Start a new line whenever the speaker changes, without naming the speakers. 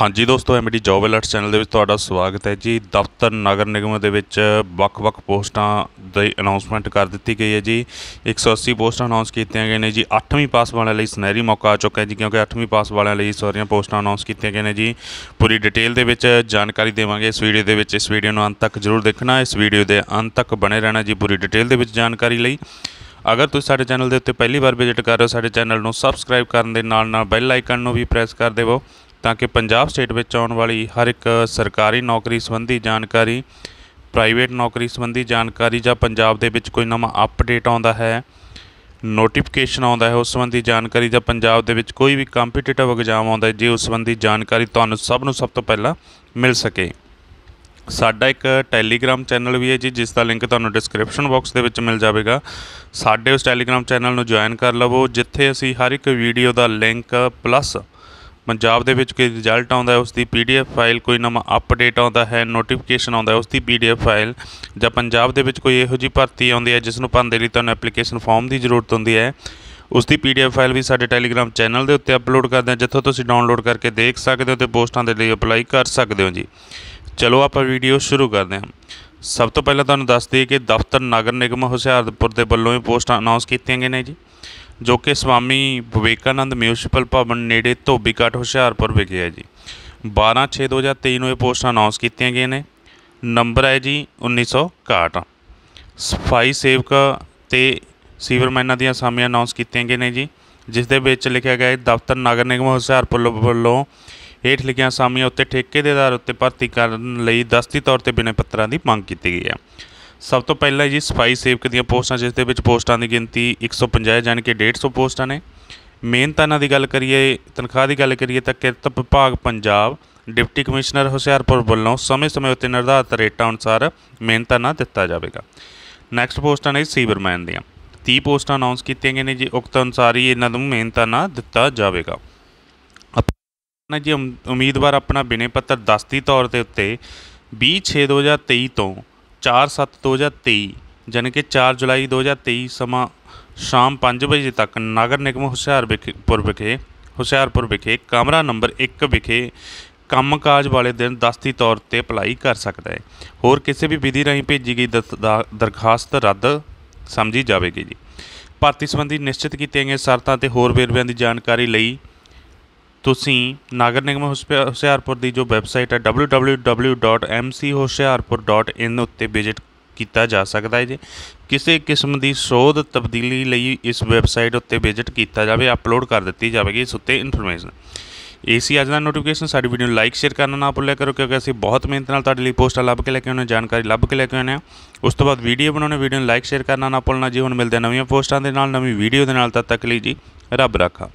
ਹਾਂਜੀ ਦੋਸਤੋ MD job alerts channel ਦੇ ਵਿੱਚ ਤੁਹਾਡਾ ਸਵਾਗਤ ਹੈ ਜੀ ਦਫ਼ਤਰ ਨਗਰ ਨਿਗਮ ਦੇ ਵਿੱਚ ਵੱਖ-ਵੱਖ ਪੋਸਟਾਂ ਦੀ ਅਨਾਉਂਸਮੈਂਟ ਕਰ ਦਿੱਤੀ ਗਈ ਹੈ ਜੀ 180 ਪੋਸਟਾਂ ਅਨਾਉਂਸ ਕੀਤੀਆਂ ਗਈਆਂ ਨੇ ਜੀ 8ਵੀਂ ਪਾਸ ਵਾਲਿਆਂ ਲਈ ਸੁਨਹਿਰੀ ਮੌਕਾ ਆ ਚੁੱਕਾ ਹੈ ਜੀ ਕਿਉਂਕਿ 8ਵੀਂ ਪਾਸ ਵਾਲਿਆਂ ਲਈ ਸਾਰੀਆਂ ਪੋਸਟਾਂ ਅਨਾਉਂਸ ਕੀਤੀਆਂ ਗਈਆਂ ਨੇ ਜੀ ਪੂਰੀ ਡਿਟੇਲ ਦੇ ਵਿੱਚ ਜਾਣਕਾਰੀ ਦੇਵਾਂਗੇ ਇਸ ਵੀਡੀਓ ਦੇ ਵਿੱਚ ਇਸ ਵੀਡੀਓ ਨੂੰ ਅੰਤ ਤੱਕ ਜ਼ਰੂਰ ਦੇਖਣਾ ਇਸ ਵੀਡੀਓ ਦੇ ਅੰਤ ਤੱਕ ਬਣੇ ਰਹਿਣਾ ਜੀ ਪੂਰੀ ਡਿਟੇਲ ਦੇ ਵਿੱਚ ਜਾਣਕਾਰੀ ਲਈ ਅਗਰ ਤੁਸੀਂ ਸਾਡੇ ਚੈਨਲ ਦੇ ਉੱਤੇ ਪਹਿਲੀ ਵਾਰ ਵਿਜ਼ਿਟ ਕਰ ਰਹੇ ਹੋ ਸਾਡੇ ਚੈਨਲ ਨੂੰ ਸਬਸਕ੍ਰਾਈਬ ਕਰਨ ਦੇ ਨਾਲ ਨਾਲ ਬੈਲ ਆਈਕਨ ਨੂੰ ਵੀ ਪ੍ਰੈਸ ਕਰ ਦੇਵੋ ਤਾਂ ਕਿ ਪੰਜਾਬ ਸਟੇਟ ਵਿੱਚ ਆਉਣ ਵਾਲੀ ਹਰ ਇੱਕ ਸਰਕਾਰੀ ਨੌਕਰੀ ਸੰਬੰਧੀ ਜਾਣਕਾਰੀ ਪ੍ਰਾਈਵੇਟ ਨੌਕਰੀ ਸੰਬੰਧੀ ਜਾਣਕਾਰੀ ਜਾਂ ਪੰਜਾਬ ਦੇ ਵਿੱਚ ਕੋਈ ਨਵਾਂ ਅਪਡੇਟ ਆਉਂਦਾ ਹੈ ਨੋਟੀਫਿਕੇਸ਼ਨ ਆਉਂਦਾ ਹੈ ਉਸ ਸੰਬੰਧੀ ਜਾਣਕਾਰੀ ਜਾਂ ਪੰਜਾਬ ਦੇ ਵਿੱਚ ਕੋਈ ਵੀ ਕੰਪੀਟੀਟਿਵ ਐਗਜ਼ਾਮ ਆਉਂਦਾ ਹੈ ਜੇ ਉਸ ਸੰਬੰਧੀ ਜਾਣਕਾਰੀ ਤੁਹਾਨੂੰ ਸਭ ਨੂੰ ਸਭ ਤੋਂ ਪਹਿਲਾਂ ਮਿਲ ਸਕੇ ਸਾਡਾ ਇੱਕ ਟੈਲੀਗ੍ਰam ਚੈਨਲ ਵੀ ਹੈ ਜੀ ਜਿਸ ਦਾ ਲਿੰਕ ਤੁਹਾਨੂੰ ਡਿਸਕ੍ਰਿਪਸ਼ਨ ਬਾਕਸ ਦੇ ਵਿੱਚ ਮਿਲ ਜਾਵੇਗਾ ਸਾਡੇ ਉਸ ਟੈਲੀਗ੍ਰam ਚੈਨਲ ਨੂੰ ਜੁਆਇਨ ਕਰ ਲਵੋ ਜਿੱਥੇ ਅਸੀਂ ਹਰ ਇੱਕ ਵੀਡੀਓ ਦਾ ਲਿੰਕ ਪਲੱਸ ਪੰਜਾਬ ਦੇ ਵਿੱਚ ਕੋਈ ਰਿਜ਼ਲਟ ਆਉਂਦਾ ਹੈ ਉਸ ਦੀ ਪੀਡੀਐਫ ਫਾਈਲ ਕੋਈ ਨਵਾਂ ਅਪਡੇਟ ਆਉਂਦਾ ਹੈ ਨੋਟੀਫਿਕੇਸ਼ਨ ਆਉਂਦਾ ਹੈ ਉਸ ਦੀ ਪੀਡੀਐਫ ਫਾਈਲ ਜਾਂ ਪੰਜਾਬ ਦੇ ਵਿੱਚ ਕੋਈ ਇਹੋ ਜੀ ਭਰਤੀ ਆਉਂਦੀ ਹੈ ਜਿਸ ਨੂੰ ਭਰਨ ਦੇ ਲਈ ਤੁਹਾਨੂੰ ਐਪਲੀਕੇਸ਼ਨ ਫਾਰਮ ਦੀ ਜ਼ਰੂਰਤ ਹੁੰਦੀ ਹੈ ਉਸ ਦੀ ਪੀਡੀਐਫ ਫਾਈਲ ਵੀ ਸਾਡੇ ਟੈਲੀਗ੍ਰam ਚੈਨਲ ਦੇ ਉੱਤੇ ਅਪਲੋਡ ਕਰਦੇ ਹਾਂ ਜਿੱਥੋਂ ਤੁਸੀਂ ਡਾਊਨਲੋਡ ਕਰਕੇ ਦੇਖ ਸਕਦੇ ਹੋ ਤੇ ਪੋਸਟਾਂ ਦੇ ਲਈ ਅਪਲਾਈ ਕਰ ਸਕਦੇ ਹੋ ਜੀ ਚਲੋ ਆਪਾਂ ਵੀਡੀਓ ਸ਼ੁਰੂ ਕਰਦੇ ਹਾਂ ਸਭ ਤੋਂ ਪਹਿਲਾਂ ਤੁਹਾਨੂੰ ਦੱਸ ਦਈਏ ਕਿ ਦਫ਼ਤਰ ਨਗਰ ਨਿਗਮ ਹੁਸ਼ਿਆਰਪੁਰ ਦੇ ਵੱਲੋਂ ਹੀ ਪੋਸਟਾਂ ਅਨਾਉਂਸ ਕੀਤੀਆਂ ਗਈਆਂ ਨੇ ਜੀ ਜੋ ਕਿ ਸਵਾਮੀ ਵਿਵੇਕਾਨੰਦ ਮਿਊਨਿਸਪਲ ਭਵਨ ਨੇੜੇ ਘਾਟ ਹੁਸ਼ਿਆਰਪੁਰ ਵਿਖੇ ਹੈ ਜੀ 12/6/2023 ਨੂੰ ਇਹ ਪੋਸਟ ਅਨਾਉਂਸ ਕੀਤੀਆਂ ਗਈਆਂ ਨੇ ਨੰਬਰ ਹੈ ਜੀ 1961 ਸਫਾਈ ਸੇਵਕ ਤੇ ਸੀਵਰਮੈਨਾਂ ਦੀਆਂ ਸਾਮੀਆਂ ਅਨਾਉਂਸ ਕੀਤੀਆਂ ਗਈਆਂ ਨੇ ਜੀ ਜਿਸ ਦੇ ਵਿੱਚ ਲਿਖਿਆ ਗਿਆ ਹੈ ਦਫ਼ਤਰ ਨਗਰ ਨਿਗਮ ਹੁਸ਼ਿਆਰਪੁਰ ਵੱਲੋਂ ਹੇਠ ਲਿਖੀਆਂ ਸਾਮੀਆਂ ਉੱਤੇ ਠੇਕੇ ਦੇ ਆਧਾਰ ਉੱਤੇ ਭਰਤੀ ਕਰਨ ਲਈ ਦਸਤੀ ਤੌਰ ਤੇ ਬਿਨੈ ਪੱਤਰਾਂ ਦੀ ਮੰਗ ਕੀਤੀ ਗਈ ਹੈ ਸਭ ਤੋਂ ਪਹਿਲਾਂ ਜੀ ਸਫਾਈ ਸੇਵਕ ਦੀਆਂ ਪੋਸਟਾਂ ਜਿਸ ਦੇ ਵਿੱਚ ਪੋਸਟਾਂ ਦੀ ਗਿਣਤੀ 150 ਜਾਨ ਕਿ 150 ਪੋਸਟਾਂ ਨੇ ਮਿਹਨਤਾਨਾਂ ਦੀ ਗੱਲ ਕਰੀਏ ਤਨਖਾਹ ਦੀ ਗੱਲ ਕਰੀਏ ਤਾਂ ਕਿਰਤ ਵਿਭਾਗ ਪੰਜਾਬ ਡਿਪਟੀ ਕਮਿਸ਼ਨਰ ਹੁਸ਼ਿਆਰਪੁਰ ਵੱਲੋਂ ਸਮੇਂ-ਸਮੇਂ ਉੱਤੇ ਨਿਰਧਾਰਤ ਰੇਟਾਂ ਅਨੁਸਾਰ ਮਿਹਨਤਾਨਾ ਦਿੱਤਾ ਜਾਵੇਗਾ ਨੈਕਸਟ ਪੋਸਟਾਂ ਨੇ ਸੀਵਰਮੈਨ ਦੀਆਂ 30 ਪੋਸਟਾਂ ਅਨਾਉਂਸ ਕੀਤੀਆਂ ਗਈਆਂ ਨੇ ਜੀ ਉਕਤ ਅਨੁਸਾਰ ਹੀ ਇਹਨਾਂ ਨੂੰ ਮਿਹਨਤਾਨਾ ਦਿੱਤਾ ਜਾਵੇਗਾ ਨਾ ਜੀ ਉਮੀਦਵਾਰ ਆਪਣਾ ਬਿਨੇ ਪੱਤਰ ਦਸਤੀ ਤੌਰ ਤੇ ਉੱਤੇ 26 2023 ਤੋਂ 4/7/2023 ਯਾਨੀ ਕਿ 4 ਜੁਲਾਈ 2023 ਸਮਾਂ ਸ਼ਾਮ 5 ਵਜੇ ਤੱਕ ਨਗਰ ਨਿਗਮ ਹੁਸ਼ਿਆਰਪੁਰ ਵਿਖੇ ਹੁਸ਼ਿਆਰਪੁਰ ਵਿਖੇ ਕਮਰਾ ਨੰਬਰ 1 ਵਿਖੇ ਕੰਮਕਾਜ ਵਾਲੇ ਦਿਨ ਦਸਤੀ ਤੌਰ ਤੇ ਅਪਲਾਈ ਕਰ ਸਕਦਾ ਹੈ ਹੋਰ ਕਿਸੇ ਵੀ ਵਿਧੀ ਰਾਹੀਂ ਭੇਜੀ ਗਈ ਦਰਖਾਸਤ ਰੱਦ ਸਮਝੀ ਜਾਵੇਗੀ ਜੀ ਭਰਤੀ ਸੰਬੰਧੀ ਨਿਸ਼ਚਿਤ ਕੀਤੀਆਂ ਗਈਆਂ ਸ਼ਰਤਾਂ ਤੇ ਹੋਰ ਵੇਰਵਿਆਂ ਦੀ ਜਾਣਕਾਰੀ ਲਈ ਤੁਸੀਂ ਨਗਰ ਨਿਗਮ ਹੁਸ਼ਿਆਰਪੁਰ ਦੀ ਜੋ ਵੈਬਸਾਈਟ ਹੈ www.mchoshiarpur.in ਉੱਤੇ ਵਿਜ਼ਿਟ ਕੀਤਾ ਜਾ ਸਕਦਾ ਹੈ ਜੀ ਕਿਸੇ ਕਿਸਮ ਦੀ ਸੋਧ ਤਬਦੀਲੀ ਲਈ ਇਸ ਵੈਬਸਾਈਟ ਉੱਤੇ ਵਿਜ਼ਿਟ ਕੀਤਾ ਜਾਵੇ ਅਪਲੋਡ ਕਰ ਦਿੱਤੀ ਜਾਵੇਗੀ ਇਸ ਉੱਤੇ ਇਨਫੋਰਮੇਸ਼ਨ ਏਸੀ ਅੱਜ ਦਾ ਨੋਟੀਫਿਕੇਸ਼ਨ ਸਾਡੀ ਵੀਡੀਓ ਨੂੰ ਲਾਈਕ ਸ਼ੇਅਰ ਕਰਨਾ ਨਾ ਭੁੱਲਿਆ ਕਰੋ ਕਿਉਂਕਿ ਅਸੀਂ ਬਹੁਤ ਮਿਹਨਤ ਨਾਲ ਤੁਹਾਡੇ ਲਈ ਪੋਸਟਾਂ ਲੱਭ ਕੇ ਲੈ ਕੇ ਆਉਂਦੇ ਜਾਣਕਾਰੀ ਲੱਭ ਕੇ ਲੈ ਕੇ ਆਉਂਦੇ ਹਾਂ ਉਸ ਤੋਂ ਬਾਅਦ ਵੀਡੀਓ ਬਣਾਉਣੇ ਵੀਡੀਓ ਨੂੰ ਲਾਈਕ ਸ਼ੇਅਰ ਕਰਨਾ ਨਾ ਭੁੱਲਣਾ ਜੀ ਹੁਣ ਮਿਲਦੇ ਨਵੀਆਂ ਪੋਸਟਾਂ ਦੇ ਨਾਲ ਨਵੀਂ ਵੀਡੀਓ ਦੇ ਨਾਲ ਤਦ ਤੱਕ ਲਈ ਜੀ ਰੱਬ ਰਾਖਾ